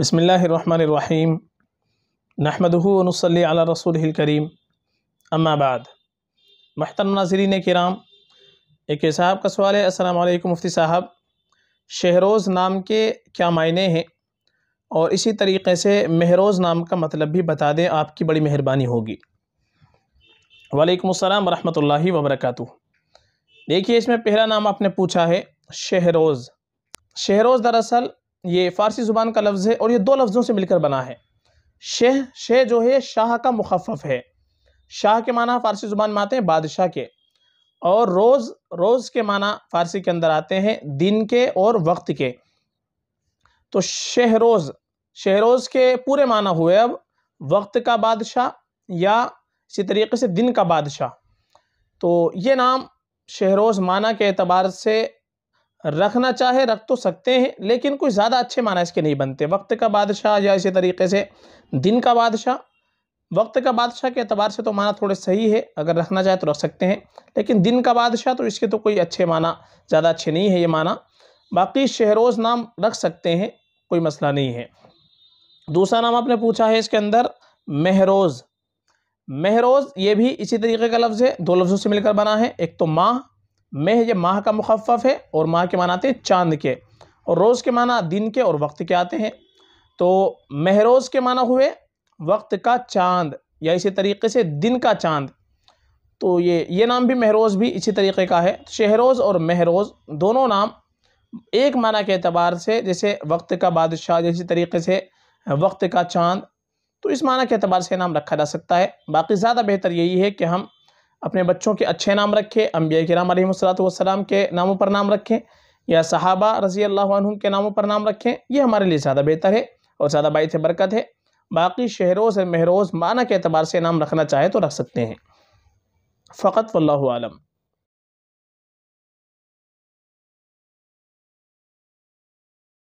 बसमीम नहमदनसली अला रसूल करीम अम्माबाद महतरम नाजरीन कराम एक साहब का सवाल है वालेकुम मुफ्ती साहब शहरोज़ नाम के क्या मायने हैं और इसी तरीके से महरोज़ नाम का मतलब भी बता दें आपकी बड़ी मेहरबानी होगी वालेकुम अस्सलाम रहमतुल्लाहि व देखिए इसमें पहला नाम आपने पूछा है शहरोज़ शहरोज़ दरअसल ये फ़ारसी ज़ुबान का लफ्ज़ है और ये दो लफ्ज़ों से मिलकर बना है शेह शेह जो है शाह का मुखफ़ है शाह के माना फ़ारसी ज़ुबान में आते हैं बादशाह के और रोज़ रोज़ के माना फ़ारसी के अंदर आते हैं दिन के और वक्त के तो शहरोज़ शहरोज़ के पूरे माना हुए अब वक्त का बादशाह या इसी तरीके से दिन का बादशाह तो ये नाम शहरोज़ माना के अतबार से रखना चाहे रख तो सकते हैं लेकिन कुछ ज़्यादा अच्छे माना इसके नहीं बनते वक्त का बादशाह या इसी तरीके से दिन का बादशाह वक्त का बादशाह के अतबार से तो माना थोड़े सही है अगर रखना चाहे तो रख सकते हैं लेकिन दिन का बादशाह तो इसके तो कोई अच्छे माना ज़्यादा अच्छे नहीं है ये माना बाकी शहरोज़ नाम रख सकते हैं कोई मसला नहीं है दूसरा नाम आपने पूछा है इसके अंदर महरोज़ महरोज़ ये भी इसी तरीके का लफ्ज़ है दो लफ्ज़ों से मिलकर बना है एक तो माह मह ये माह का मुखफ़ है और माह के माना आते हैं चांद के और रोज़ के माना दिन के और वक्त के आते हैं तो महरोज़ के माना हुए वक्त का चांद या इसी तरीके से दिन का चांद तो ये ये नाम भी महरोज़ भी इसी तरीके का है तो शहरोज़ और महरोज़ दोनों नाम एक माना के अतबार से जैसे वक्त का बादशाह जैसे तरीके से वक्त का चांद तो इस माना के अतबार से नाम रखा जा सकता है बाकी ज़्यादा बेहतर यही है कि हम अपने बच्चों के अच्छे नाम रखें अम्बिया कराम वसलाम के नामों पर नाम रखें या सहाबा रज़ी अल्लाह के नामों पर नाम रखें ये हमारे लिए ज़्यादा बेहतर है और ज़्यादा बायत बरकत है बाकी शहरोज़ महरोज़ माना के अतबार से नाम रखना चाहे तो रख सकते हैं फ़कत वल्लम